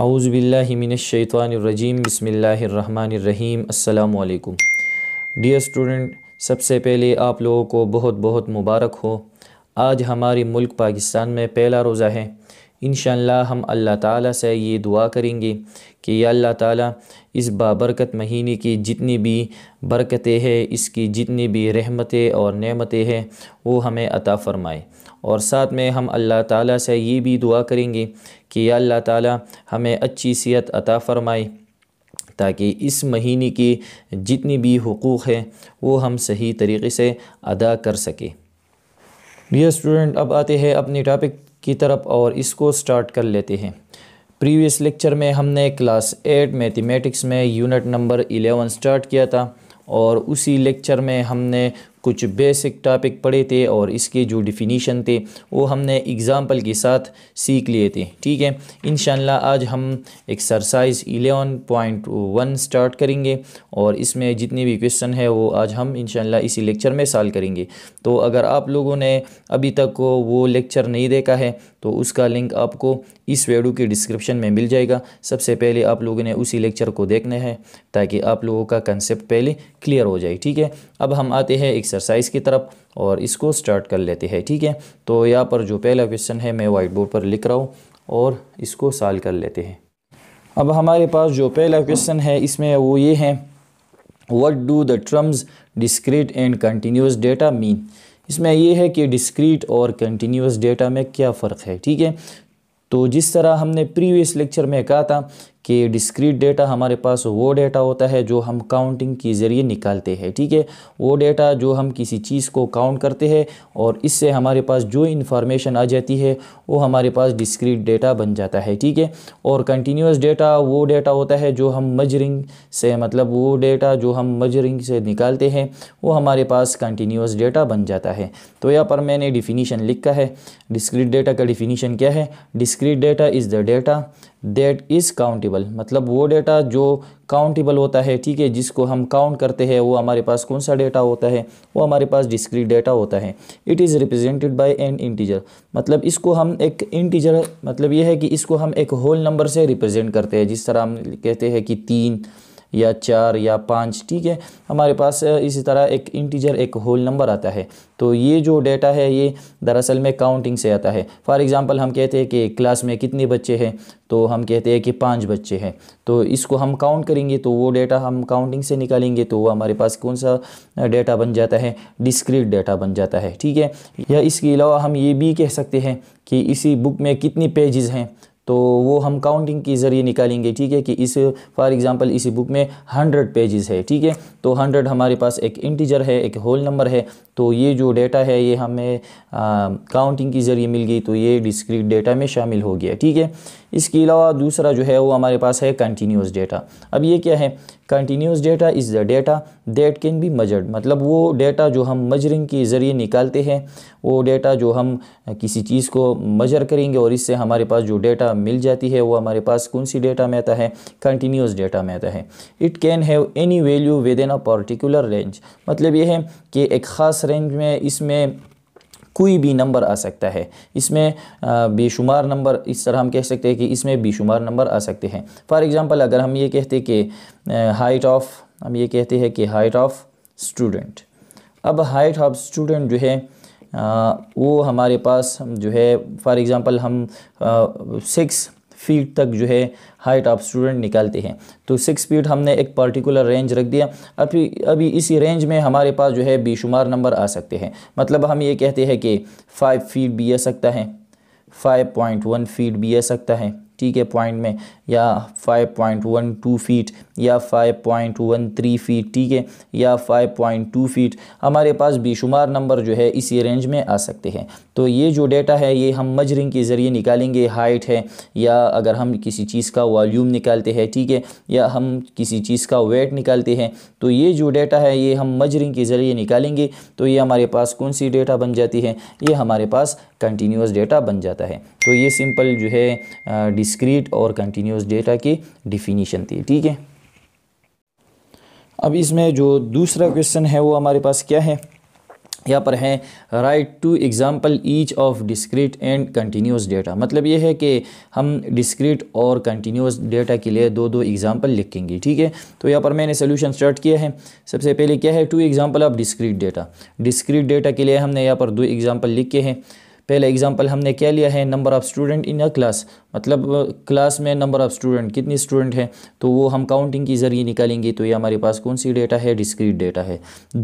आउज़बिल्लिमिनशैतवानरजीम बसमीम् अल्लाम dear student सबसे पहले आप लोगों को बहुत बहुत मुबारक हो आज हमारे मुल्क पाकिस्तान में पहला रोज़ा है इन हम अल्लाह ताला से ये दुआ करेंगे कि अल्लाह ताला इस बाबरकत महीने की जितनी भी बरकतें हैं इसकी जितनी भी रहमतें और नमतें हैं वो हमें अता फ़रमाए और साथ में हम अल्लाह ताला से ये भी दुआ करेंगे कि या अल्लाह ताला हमें अच्छी सेहत अता फ़रमाए ताकि इस महीने की जितनी भी हकूक़ हैं वो हम सही तरीके से अदा कर सकें ये स्टूडेंट अब आते हैं अपने टॉपिक की तरफ और इसको स्टार्ट कर लेते हैं प्रीवियस लेक्चर में हमने क्लास एट मैथमेटिक्स में यूनिट नंबर एलेवन स्टार्ट किया था और उसी लेक्चर में हमने कुछ बेसिक टॉपिक पढ़े थे और इसके जो डिफिनीशन थे वो हमने एग्ज़ाम्पल के साथ सीख लिए थे ठीक है इन आज हम exercise eleven point one start करेंगे और इसमें जितने भी क्वेश्चन है वो आज हम इन इसी लेक्चर में साल करेंगे तो अगर आप लोगों ने अभी तक वो लेक्चर नहीं देखा है तो उसका लिंक आपको इस वीडियो के डिस्क्रिप्शन में मिल जाएगा सबसे पहले आप लोगों ने उसी लेक्चर को देखना है ताकि आप लोगों का कंसेप्ट पहले क्लियर हो जाए ठीक है अब हम आते हैं एक एक्सरसाइज की तरफ और इसको स्टार्ट कर लेते हैं ठीक है तो यहाँ पर जो पहला क्वेश्चन है मैं वाइट बोर्ड पर लिख रहा हूँ और इसको सॉल्व कर लेते हैं अब हमारे पास जो पहला क्वेश्चन है इसमें वो ये है what do the terms discrete and continuous data mean इसमें यह है कि डिस्क्रीट और कंटिन्यूस डेटा में क्या फ़र्क है ठीक है तो जिस तरह हमने प्रीवियस लेक्चर में कहा था कि डिस्क्रीट डेटा हमारे पास वो डेटा होता है जो हम काउंटिंग के ज़रिए निकालते हैं ठीक है वो डेटा जो हम किसी चीज़ को काउंट करते हैं और इससे हमारे पास जो इन्फॉर्मेशन आ जाती है वो हमारे पास डिस्क्रीट डेटा बन जाता है ठीक है और कंटिन्यूस डेटा वो डेटा होता है जो हम मजरिंग से मतलब वो डेटा जो हम मजरिंग से निकालते हैं वो हमारे पास कंटिन्यूस डेटा बन जाता है तो यहाँ पर मैंने डिफिनीशन लिखा है डिस्क्रीट डेटा का डिफिनीशन क्या है discrete data is the data that is countable मतलब वो डेटा जो काउंटेबल होता है ठीक है जिसको हम काउंट करते हैं वो हमारे पास कौन सा डेटा होता है वो हमारे पास डिस्क्रीट डेटा होता है it is represented by an integer मतलब इसको हम एक इंटीजर मतलब ये है कि इसको हम एक होल नंबर से रिप्रेजेंट करते हैं जिस तरह हम कहते हैं कि तीन या चार या पाँच ठीक है हमारे पास इसी तरह एक इंटीजर एक होल नंबर आता है तो ये जो डेटा है ये दरअसल में काउंटिंग से आता है फॉर एग्ज़ाम्पल हम कहते हैं कि क्लास में कितने बच्चे हैं तो हम कहते हैं कि पाँच बच्चे हैं तो इसको हम काउंट करेंगे तो वो डेटा हम काउंटिंग से निकालेंगे तो वो हमारे पास कौन सा डेटा बन जाता है डिस्क्रीट डेटा बन जाता है ठीक है या इसके अलावा हम ये भी कह सकते हैं कि इसी बुक में कितनी पेजेस हैं तो वो हम काउंटिंग के ज़रिए निकालेंगे ठीक है कि इस फॉर एग्जांपल इसी बुक में हंड्रेड पेजेस है ठीक है तो हंड्रेड हमारे पास एक इंटीजर है एक होल नंबर है तो ये जो डेटा है ये हमें काउंटिंग के ज़रिए मिल गई तो ये डिस्क्रीट डेटा में शामिल हो गया ठीक है इसके अलावा दूसरा जो है वो हमारे पास है कंटिन्यूस डेटा अब ये क्या है continuous data is the data that can be measured मतलब वो डेटा जो हम मजरिंग के ज़रिए निकालते हैं वो डेटा जो हम किसी चीज़ को मजर करेंगे और इससे हमारे पास जो डेटा मिल जाती है वो हमारे पास कौन सी डेटा में आता है कंटिन्यूस डेटा में आता है it can have any value within a particular range मतलब ये है कि एक ख़ास रेंज में इसमें कोई भी नंबर आ सकता है इसमें बेशुमार नंबर इस तरह हम कह सकते हैं कि इसमें बेशुमार नंबर आ सकते हैं फॉर एग्ज़ाम्पल अगर हम ये कहते कि हाइट ऑफ हम ये कहते हैं कि हाइट ऑफ स्टूडेंट अब हाइट ऑफ स्टूडेंट जो है आ, वो हमारे पास जो है फॉर एग्ज़ाम्पल हम सिक्स फीट तक जो है हाइट ऑफ स्टूडेंट निकालते हैं तो सिक्स फीट हमने एक पर्टिकुलर रेंज रख दिया अभी अभी इसी रेंज में हमारे पास जो है बेशुमार नंबर आ सकते हैं मतलब हम ये कहते हैं कि फ़ाइव फीट भी आ सकता है फ़ाइव पॉइंट वन फीट भी आ सकता है सिक्सटी के पॉइंट में या five point one two feet या five point one three feet ठीक है या फाइव पॉइंट टू फीट हमारे पास बेशुमार नंबर जो है इसी रेंज में आ सकते हैं तो ये जो डेटा है ये हम मजरिंग के ज़रिए निकालेंगे हाइट है या अगर हम किसी चीज़ का वॉल्यूम निकालते हैं ठीक है या हम किसी चीज़ का वेट निकालते हैं तो ये जो डेटा है ये हम मजरिंग के ज़रिए निकालेंगे तो ये हमारे पास कौन सी डेटा बन जाती है ये हमारे पास कंटिन्यूस डेटा बन जाता है तो ये सिंपल जो है डिस डिस्क्रीट और कंटिन्यूस डेटा की डिफिनीशन थी ठीक है अब इसमें जो दूसरा क्वेश्चन है वो हमारे पास क्या है यहाँ पर है write two example each of discrete and continuous data मतलब ये है कि हम डिस्क्रीट और कंटिन्यूस डेटा के लिए दो दो एग्ज़ाम्पल लिखेंगे ठीक है तो यहाँ पर मैंने सोल्यूशन स्टार्ट किया है सबसे पहले क्या है two example of discrete data discrete data के लिए हमने यहाँ पर दो एग्ज़ाम्पल लिखे हैं पहला एग्ज़ाम्पल हमने क्या लिया है number of student in a class मतलब क्लास में नंबर ऑफ़ स्टूडेंट कितनी स्टूडेंट हैं तो वो हम काउंटिंग के ज़रिए निकालेंगे तो ये हमारे पास कौन सी डेटा है डिस्क्रीट डेटा है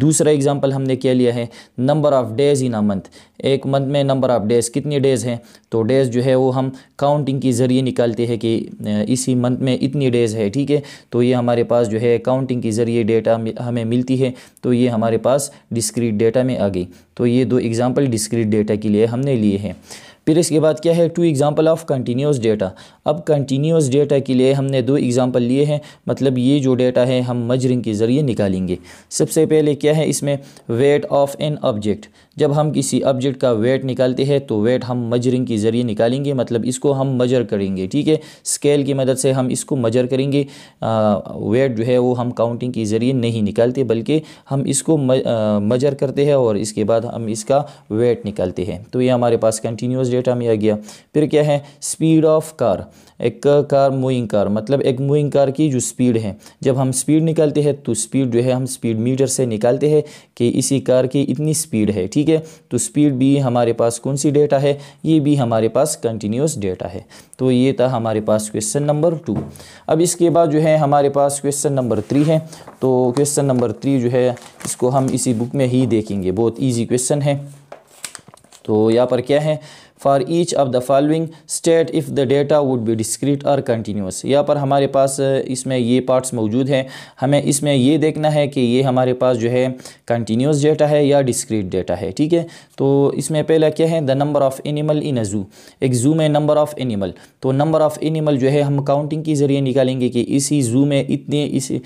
दूसरा एग्ज़ाम्पल हमने क्या लिया है number of days in a month एक मंथ में नंबर ऑफ़ डेज़ कितने डेज़ हैं तो डेज़ जो है वो हम काउंटिंग के ज़रिए निकालते हैं कि इसी मंथ में इतनी डेज़ है ठीक है तो ये हमारे पास जो है काउंटिंग के ज़रिए डेटा हमें मिलती है तो ये हमारे पास डिस्क्रीट डेटा में आ गई तो ये दो एग्ज़ाम्पल डिस्क्रीट डेटा के लिए हमने लिए हैं फिर इसके बाद क्या है two example of continuous data अब कंटिन्यूस डेटा के लिए हमने दो एग्ज़ाम्पल लिए हैं मतलब ये जो डेटा है हम मजरिंग के ज़रिए निकालेंगे सबसे पहले क्या है इसमें वेट ऑफ एन ऑब्जेक्ट जब हम किसी ऑब्जेक्ट का वेट निकालते हैं तो वेट हम मजरिंग के ज़रिए निकालेंगे मतलब इसको हम मजर करेंगे ठीक है स्केल की मदद से हम इसको मजर करेंगे वेट जो है वो हम काउंटिंग के ज़रिए नहीं निकालते बल्कि हम इसको मजर करते हैं और इसके बाद हम इसका वेट निकालते हैं तो ये हमारे पास कंटिन्यूस स्टेट हमें आ गया फिर क्या है स्पीड ऑफ कार एक कार मूविंग कार मतलब एक मूविंग कार की जो स्पीड है जब हम स्पीड निकालते हैं तो स्पीड जो है हम स्पीड मीटर से निकालते हैं कि इसी कार की इतनी स्पीड है ठीक है तो स्पीड भी हमारे पास कौन सी डेटा है ये भी हमारे पास कंटिन्यूस डेटा है तो ये था हमारे पास क्वेश्चन नंबर टू अब इसके बाद जो है हमारे पास क्वेश्चन नंबर थ्री है तो क्वेश्चन नंबर थ्री जो है इसको हम इसी बुक में ही देखेंगे बहुत ईजी क्वेश्चन है तो यहाँ पर क्या है for each of the following state if the data would be discrete और कंटिन्यूस यहाँ पर हमारे पास इसमें ये पार्ट्स मौजूद हैं हमें इसमें ये देखना है कि ये हमारे पास जो है कंटिन्यूस डेटा है या डिस्क्रीट डेटा है ठीक है तो इसमें पहला क्या है the number of animal in a zoo एक जू में नंबर ऑफ़ एनिमल तो नंबर ऑफ़ एनिमल जो है हम काउंटिंग के ज़रिए निकालेंगे कि इसी जू में इतने इसी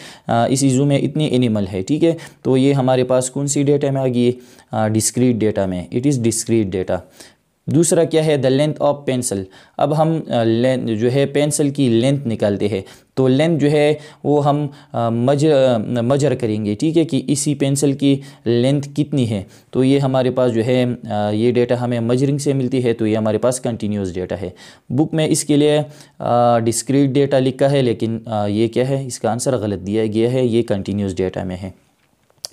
इसी जू में इतने एनिमल है ठीक है तो ये हमारे पास कौन सी डेटा में आ गई डिस्क्रीट डेटा में इट इज़ डिस्क्रीट डेटा दूसरा क्या है द लेंथ ऑफ पेंसिल अब हम लेंथ जो है पेंसिल की लेंथ निकालते हैं तो लेंथ जो है वो हम मज मजर करेंगे ठीक है कि इसी पेंसिल की लेंथ कितनी है तो ये हमारे पास जो है ये डेटा हमें मजरिंग से मिलती है तो ये हमारे पास कंटिन्यूस डेटा है बुक में इसके लिए डिस्क्रीट डेटा लिखा है लेकिन ये क्या है इसका आंसर गलत दिया गया है ये कंटिन्यूस डेटा में है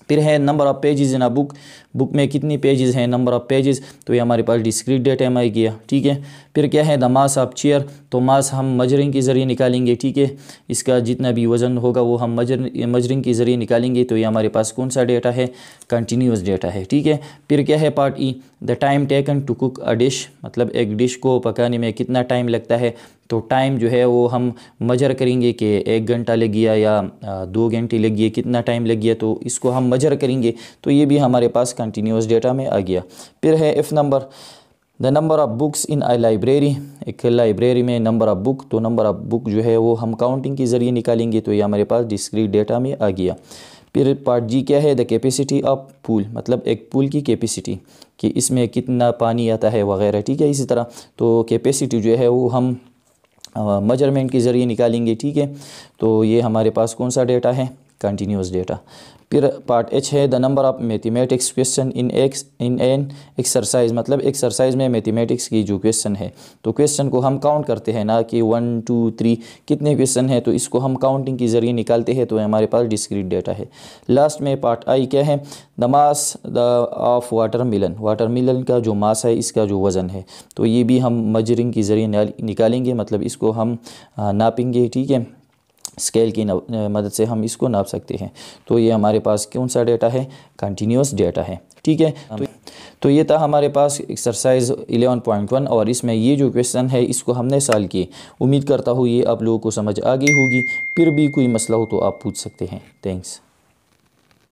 फिर है number of pages in a book book में कितनी पेजेस हैं नंबर ऑफ़ पेजेस तो ये हमारे पास डिस्क्रीट डेटा एम आई किया ठीक है फिर क्या है द मास ऑफ चेयर तो मास हम मजरिंग के ज़रिए निकालेंगे ठीक है इसका जितना भी वज़न होगा वो हम मजर मजरिंग के ज़रिए निकालेंगे तो ये हमारे पास कौन सा डेटा है कंटिन्यूस डेटा है ठीक है फिर क्या है part E the time taken to cook a dish मतलब एक डिश को पकाने में कितना टाइम लगता है तो टाइम जो है वो हम मजर करेंगे कि एक घंटा लग गया या दो घंटे लग गए कितना टाइम लग गया तो इसको हम वजर करेंगे तो ये भी हमारे पास कंटिन्यूस डेटा में आ गया फिर है if number the number of books in I library एक लाइब्रेरी में नंबर ऑफ़ बुक तो नंबर ऑफ़ बुक जो है वो हम काउंटिंग के ज़रिए निकालेंगे तो ये हमारे पास डिस्क्रीट डेटा में आ गया फिर पार्ट जी क्या है द कैपेसिटी ऑफ पूल मतलब एक पूल की कैपेसिटी कि इसमें कितना पानी आता है वगैरह ठीक है इसी तरह तो कैपेसिटी जो है वो हम मेजरमेंट के ज़रिए निकालेंगे ठीक है तो ये हमारे पास कौन सा डेटा है कंटिन्यूस डेटा फिर पार्ट एच है the number of mathematics question in ex in an exercise मतलब एक्सरसाइज में मैथमेटिक्स की जो क्वेश्चन है तो क्वेश्चन को हम काउंट करते हैं ना कि वन टू थ्री कितने क्वेश्चन हैं तो इसको हम काउंटिंग के ज़रिए निकालते हैं तो हमारे पास डिस्क्रीट डेटा है लास्ट में पार्ट आई क्या है the mass the of watermelon watermelon का जो मास है इसका जो वज़न है तो ये भी हम मजरिंग के ज़रिए निकालेंगे मतलब इसको हम नापेंगे ठीक है स्केल की मदद से हम इसको नाप सकते हैं तो ये हमारे पास कौन सा डेटा है कंटिन्यूस डेटा है ठीक है तो, तो ये था हमारे पास एक्सरसाइज 11.1 और इसमें ये जो क्वेश्चन है इसको हमने साल किए उम्मीद करता हूँ ये आप लोगों को समझ आ गई होगी फिर भी कोई मसला हो तो आप पूछ सकते हैं थैंक्स